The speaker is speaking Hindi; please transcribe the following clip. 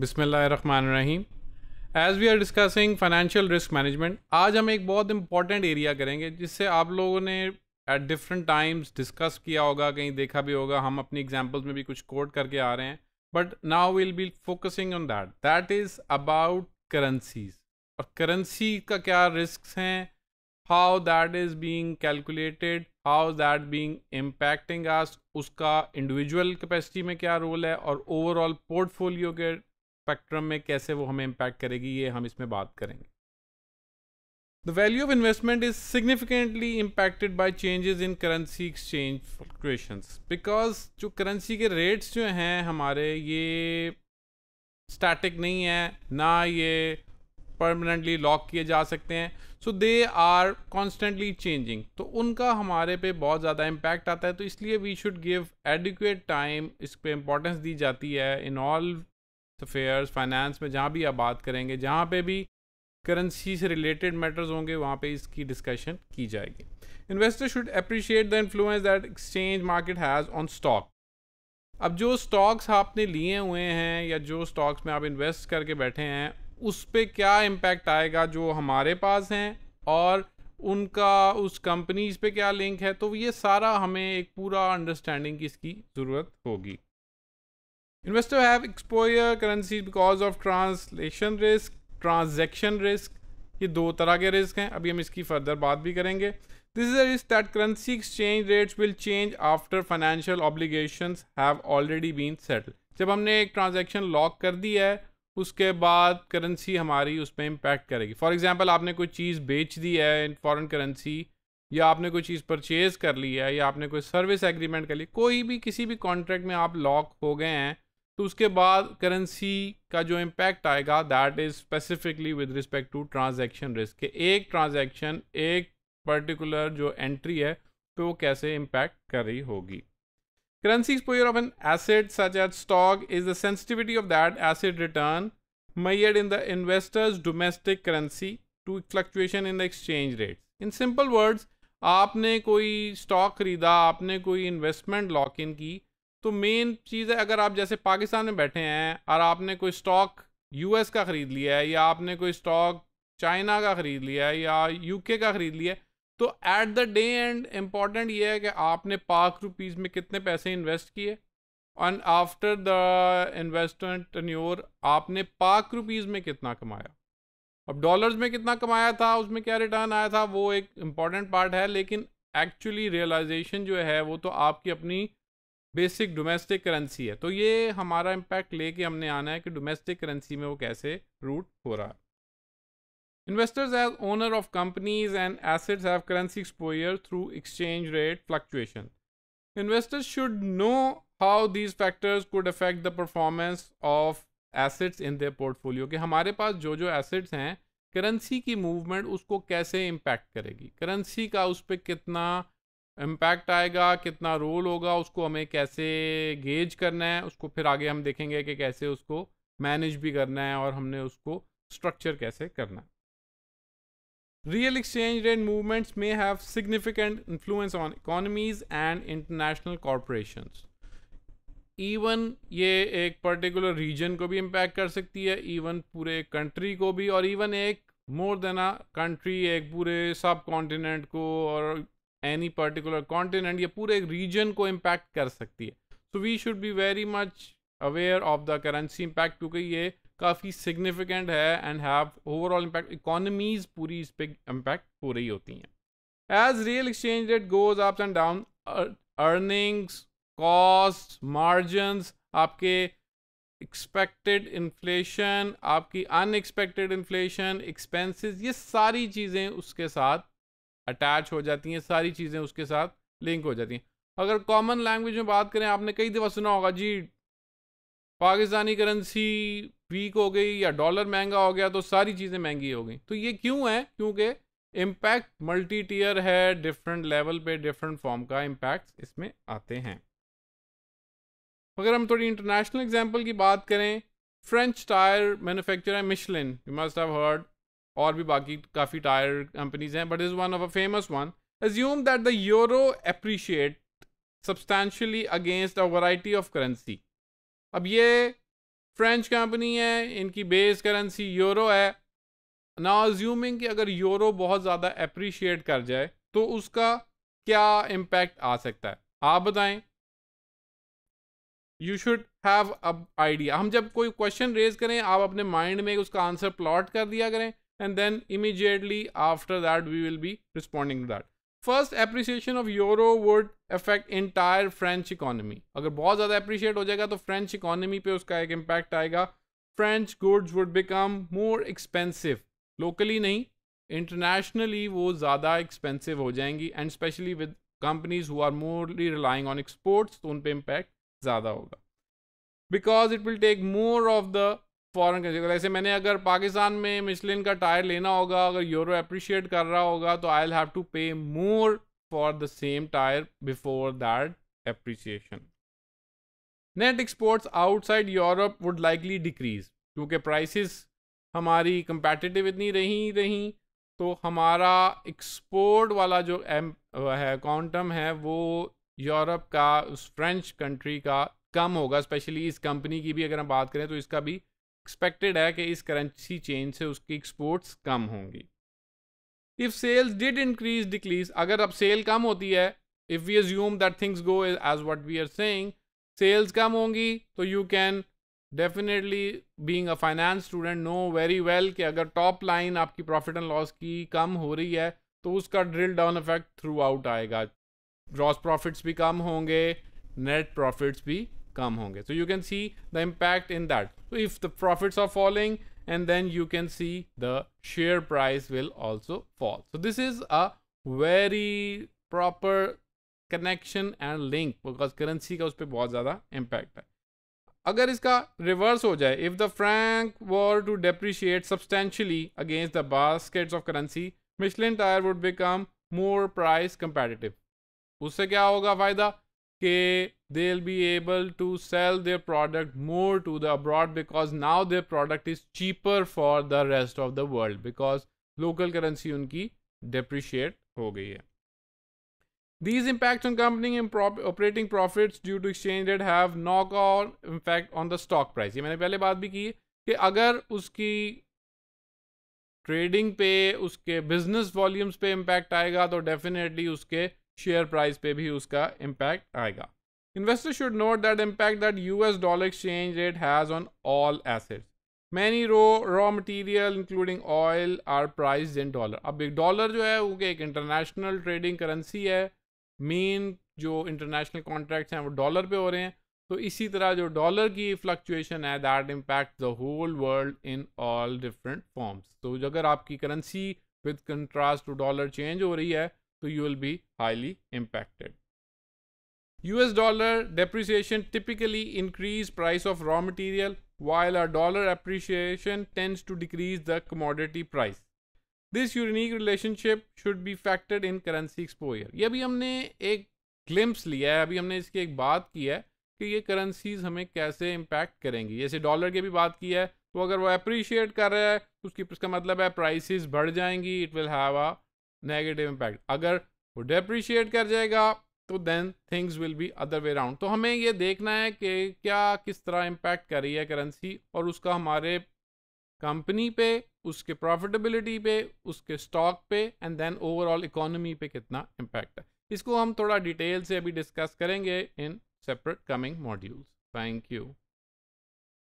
बिसमीम as we are discussing financial risk management आज हम एक बहुत इंपॉर्टेंट एरिया करेंगे जिससे आप लोगों ने एट डिफरेंट टाइम्स डिस्कस किया होगा कहीं देखा भी होगा हम अपनी एग्जाम्पल्स में भी कुछ कोट करके आ रहे हैं but now will be focusing on that that is about currencies और करेंसी का क्या रिस्क हैं how that is being calculated how that being impacting us उसका इंडिविजुअल कैपेसिटी में क्या रोल है और ओवरऑल पोर्टफोलियो के स्पेक्ट्रम में कैसे वो हमें इम्पैक्ट करेगी ये हम इसमें बात करेंगे the value of investment is significantly impacted by changes in currency exchange fluctuations because जो करेंसी के रेट्स जो हैं हमारे ये स्टैटिक नहीं है ना ये परमानेंटली लॉक किए जा सकते हैं so they are constantly changing तो उनका हमारे पे बहुत ज़्यादा इम्पैक्ट आता है तो इसलिए we should give adequate time इस पर इम्पोर्टेंस दी जाती है इन ऑल अफेयर्स फाइनेंस में जहाँ भी आप बात करेंगे जहाँ पे भी करेंसी से रिलेटेड मैटर्स होंगे वहाँ पे इसकी डिस्कशन की जाएगी investor should appreciate the influence that exchange market has on stock अब जो स्टॉक्स आपने लिए हुए हैं या जो स्टॉक्स में आप इन्वेस्ट करके बैठे हैं उस पर क्या इम्पैक्ट आएगा जो हमारे पास हैं और उनका उस कंपनीज पे क्या लिंक है तो ये सारा हमें एक पूरा अंडरस्टैंडिंग की इसकी ज़रूरत होगी Investors have exposure currencies because of translation risk, transaction risk. ये दो तरह के रिस्क हैं अभी हम इसकी फर्दर बात भी करेंगे this is risk that currency exchange rates will change after financial obligation have already been settle जब हमने एक ट्रांजेक्शन लॉक कर दी है उसके बाद करेंसी हमारी उस पर इम्पैक्ट करेगी फॉर एग्जाम्पल आपने कोई चीज़ बेच दी है इन फॉरन करेंसी या आपने कोई चीज़ परचेज़ कर ली है या आपने कोई सर्विस एग्रीमेंट कर ली कोई भी किसी भी कॉन्ट्रैक्ट में आप लॉक हो गए हैं तो उसके बाद करेंसी का जो इम्पैक्ट आएगा that is specifically with respect to transaction risk एक ट्रांजेक्शन एक पर्टिकुलर जो एंट्री है पे तो वो कैसे इम्पैक्ट कर रही होगी currency exposure of an asset such as stock is the sensitivity of that asset return made in the investors domestic currency to fluctuation in the exchange rate in simple words आपने कोई स्टॉक खरीदा आपने कोई इन्वेस्टमेंट लॉक इन की तो मेन चीज़ है अगर आप जैसे पाकिस्तान में बैठे हैं और आपने कोई स्टॉक यूएस का ख़रीद लिया है या आपने कोई स्टॉक चाइना का ख़रीद लिया है या यूके का ख़रीद लिया है तो at the day and important ये है कि आपने पाक रुपीज़ में कितने पैसे इन्वेस्ट किए एंड आफ्टर द इन्वेस्टमेंट न्योर आपने पाक रुपीज़ में कितना कमाया अब डॉलर्स में कितना कमाया था उसमें क्या रिटर्न आया था वो एक इम्पॉर्टेंट पार्ट है लेकिन एक्चुअली रियलाइजेशन जो है वो तो आपकी अपनी बेसिक डोमेस्टिक करेंसी है तो ये हमारा इम्पैक्ट लेके हमने आना है कि डोमेस्टिक करेंसी में वो कैसे रूट हो रहा है investors as owner of companies and assets have currency exposure through exchange rate fluctuation investors should know how these factors could affect the performance of assets in their portfolio कि हमारे पास जो जो एसेट्स हैं करेंसी की मूवमेंट उसको कैसे इम्पैक्ट करेगी करेंसी का उस पर कितना इम्पैक्ट आएगा कितना रोल होगा उसको हमें कैसे गेज करना है उसको फिर आगे हम देखेंगे कि कैसे उसको मैनेज भी करना है और हमने उसको स्ट्रक्चर कैसे करना है रियल एक्सचेंज रेट मूवमेंट्स में have significant influence on economies and international corporations even ये एक पर्टिकुलर रीजन को भी इम्पैक्ट कर सकती है इवन पूरे कंट्री को भी और इवन एक मोर देन अ कंट्री एक पूरे सब कॉन्टिनेंट को और एनी पर्टिकुलर कॉन्टिनेंट या पूरे रीजन को इम्पैक्ट कर सकती है so we should be very much aware of the currency impact क्योंकि ये काफ़ी सिग्निफिकेंट है and have overall impact economies पूरी इस पर इम्पैक्ट हो रही होती हैं as real exchange rate goes up and down earnings cost margins आपके एक्सपेक्टेड इन्फ्लेशन आपकी अनएक्सपेक्टेड इन्फ्लेशन एक्सपेंसेस ये सारी चीज़ें उसके साथ अटैच हो जाती हैं सारी चीज़ें उसके साथ लिंक हो जाती हैं अगर कॉमन लैंग्वेज में बात करें आपने कई दफ़ा सुना होगा जी पाकिस्तानी करेंसी वीक हो गई या डॉलर महंगा हो गया तो सारी चीज़ें महंगी हो गई तो ये क्यों है क्योंकि इम्पैक्ट मल्टी टीयर है डिफरेंट लेवल पे डिफरेंट फॉर्म का इम्पैक्ट इसमें आते हैं अगर हम थोड़ी इंटरनेशनल एग्जांपल की बात करें फ्रेंच टायर मैन्युफैक्चरर है Michelin you must have heard और भी बाकी काफ़ी टायर कंपनीज हैं but is one of a famous one assume that the euro appreciate substantially against a variety of currency अब ये फ्रेंच कंपनी है इनकी बेस करेंसी यूरो है ना एज्यूमिंग कि अगर यूरो बहुत ज़्यादा अप्रिशिएट कर जाए तो उसका क्या इम्पैक्ट आ सकता है आप बताएं you should have a idea हम जब कोई क्वेश्चन रेज करें आप अपने माइंड में उसका आंसर प्लॉट कर दिया करें and then immediately after that we will be responding to that first appreciation of euro would affect entire french economy agar bahut zyada appreciate ho jayega to french economy pe uska ek impact aayega french goods would become more expensive locally nahi internationally wo zyada expensive ho jayengi and especially with companies who are morely relying on exports to un pe a zyada hoga because it will take more of the foreign country जैसे मैंने अगर पाकिस्तान में मिशलिन का टायर लेना होगा अगर यूरो अप्रिशिएट कर रहा होगा तो आई have to pay more for the same tyre before that appreciation net exports outside Europe would likely decrease क्योंकि प्राइसेस हमारी कंपेटिटिव इतनी रही रही तो हमारा एक्सपोर्ट वाला जो एम है क्वांटम है वो यूरोप का उस फ्रेंच कंट्री का कम होगा स्पेशली इस कंपनी की भी अगर हम बात करें तो इसका भी एक्सपेक्टेड है कि इस करेंसी चेंज से उसकी एक्सपोर्ट्स कम होंगी if sales did increase decrease अगर अब सेल कम होती है if we assume that things go as what we are saying sales कम होंगी तो you can definitely being a finance student know very well कि अगर टॉप लाइन आपकी प्रॉफिट एंड लॉस की कम हो रही है तो उसका drill down effect throughout आएगा ग्रॉस प्रॉफिट्स भी कम होंगे नेट प्रॉफिट्स भी so you can see the impact in that so if the profits are falling and then you can see the share price will also fall. So this is a very proper connection and link because currency का उस पर बहुत ज़्यादा impact है अगर reverse हो if the franc were to depreciate substantially against the baskets of currency Michelin tire would become more price competitive उससे क्या होगा okay they'll be able to sell their product more to the abroad because now their product is cheaper for the rest of the world because local currency unki depreciate ho gayi hai these impacts on company and operating profits due to exchange rate have knock on impact on the stock price ये मैंने पहले बात भी की कि अगर उसकी ट्रेडिंग पे उसके बिजनेस वॉल्यूम्स पे इम्पैक्ट आएगा तो डेफिनेटली उसके शेयर प्राइस पे भी उसका इम्पैक्ट आएगा investor should note that impact that U S dollar exchange rate has on all assets many raw raw material including oil are priced in dollar अब एक डॉलर जो है वो एक इंटरनेशनल ट्रेडिंग करेंसी है मेन जो इंटरनेशनल कॉन्ट्रैक्ट्स हैं वो डॉलर पे हो रहे हैं तो इसी तरह जो डॉलर की फ्लक्चुएशन है that impact the whole world in all different forms तो अगर आपकी currency with contrast to dollar change हो रही है तो you will be highly impacted S dollar depreciation typically increase price of raw material while our dollar appreciation tends to decrease the commodity price this unique relationship should be factored in currency exposure ये अभी हमने एक क्लिम्स लिया है अभी हमने इसकी एक बात की है कि ये करेंसीज हमें कैसे इम्पैक्ट करेंगी जैसे डॉलर की भी बात की है तो अगर वो अप्रिशिएट कर रहा है तो उसकी उसका मतलब है प्राइसिस बढ़ जाएंगी it will have a negative impact अगर वो डेप्रिशिएट कर जाएगा तो then things will be other way round तो हमें ये देखना है कि क्या किस तरह इम्पैक्ट कर रही है करेंसी और उसका हमारे कंपनी पे उसके प्रॉफिटेबिलिटी पे उसके स्टॉक पे एंड देन ओवरऑल इकोनॉमी पे कितना इम्पैक्ट है इसको हम थोड़ा डिटेल से अभी डिस्कस करेंगे in separate coming modules thank you